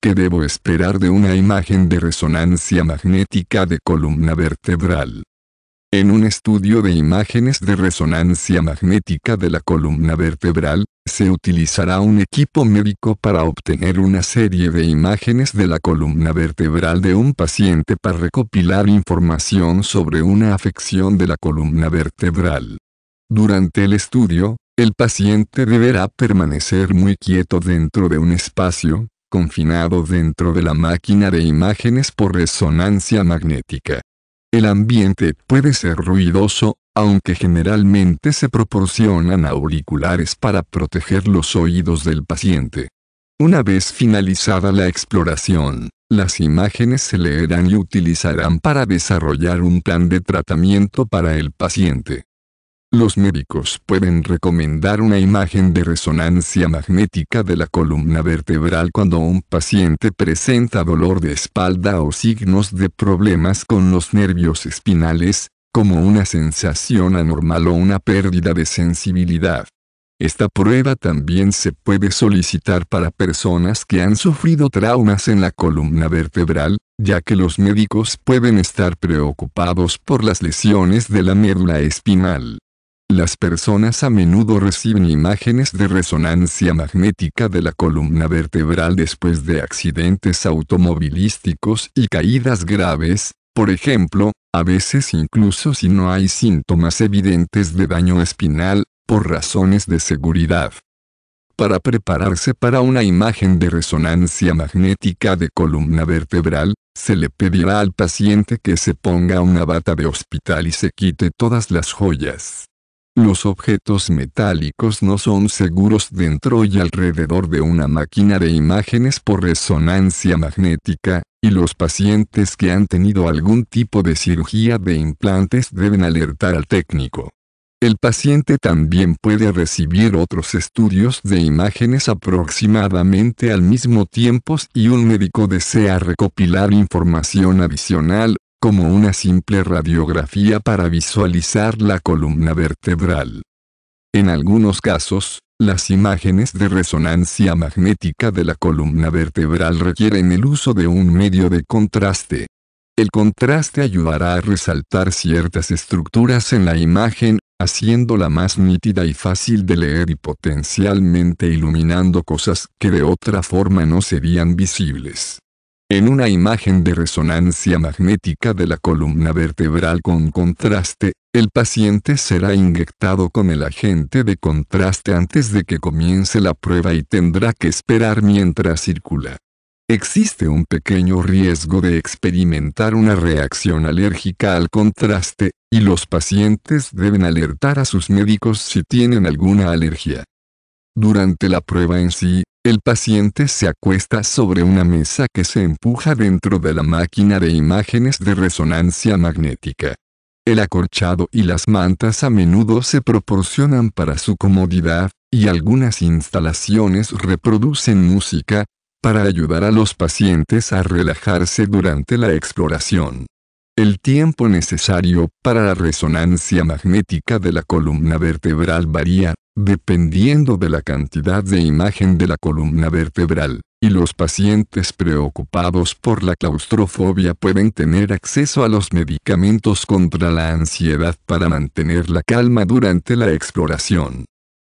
¿Qué debo esperar de una imagen de resonancia magnética de columna vertebral? En un estudio de imágenes de resonancia magnética de la columna vertebral, se utilizará un equipo médico para obtener una serie de imágenes de la columna vertebral de un paciente para recopilar información sobre una afección de la columna vertebral. Durante el estudio, el paciente deberá permanecer muy quieto dentro de un espacio, confinado dentro de la máquina de imágenes por resonancia magnética. El ambiente puede ser ruidoso, aunque generalmente se proporcionan auriculares para proteger los oídos del paciente. Una vez finalizada la exploración, las imágenes se leerán y utilizarán para desarrollar un plan de tratamiento para el paciente. Los médicos pueden recomendar una imagen de resonancia magnética de la columna vertebral cuando un paciente presenta dolor de espalda o signos de problemas con los nervios espinales, como una sensación anormal o una pérdida de sensibilidad. Esta prueba también se puede solicitar para personas que han sufrido traumas en la columna vertebral, ya que los médicos pueden estar preocupados por las lesiones de la médula espinal. Las personas a menudo reciben imágenes de resonancia magnética de la columna vertebral después de accidentes automovilísticos y caídas graves, por ejemplo, a veces incluso si no hay síntomas evidentes de daño espinal, por razones de seguridad. Para prepararse para una imagen de resonancia magnética de columna vertebral, se le pedirá al paciente que se ponga una bata de hospital y se quite todas las joyas. Los objetos metálicos no son seguros dentro y alrededor de una máquina de imágenes por resonancia magnética, y los pacientes que han tenido algún tipo de cirugía de implantes deben alertar al técnico. El paciente también puede recibir otros estudios de imágenes aproximadamente al mismo tiempo si un médico desea recopilar información adicional como una simple radiografía para visualizar la columna vertebral. En algunos casos, las imágenes de resonancia magnética de la columna vertebral requieren el uso de un medio de contraste. El contraste ayudará a resaltar ciertas estructuras en la imagen, haciéndola más nítida y fácil de leer y potencialmente iluminando cosas que de otra forma no serían visibles. En una imagen de resonancia magnética de la columna vertebral con contraste, el paciente será inyectado con el agente de contraste antes de que comience la prueba y tendrá que esperar mientras circula. Existe un pequeño riesgo de experimentar una reacción alérgica al contraste, y los pacientes deben alertar a sus médicos si tienen alguna alergia. Durante la prueba en sí, el paciente se acuesta sobre una mesa que se empuja dentro de la máquina de imágenes de resonancia magnética. El acorchado y las mantas a menudo se proporcionan para su comodidad, y algunas instalaciones reproducen música, para ayudar a los pacientes a relajarse durante la exploración el tiempo necesario para la resonancia magnética de la columna vertebral varía, dependiendo de la cantidad de imagen de la columna vertebral, y los pacientes preocupados por la claustrofobia pueden tener acceso a los medicamentos contra la ansiedad para mantener la calma durante la exploración.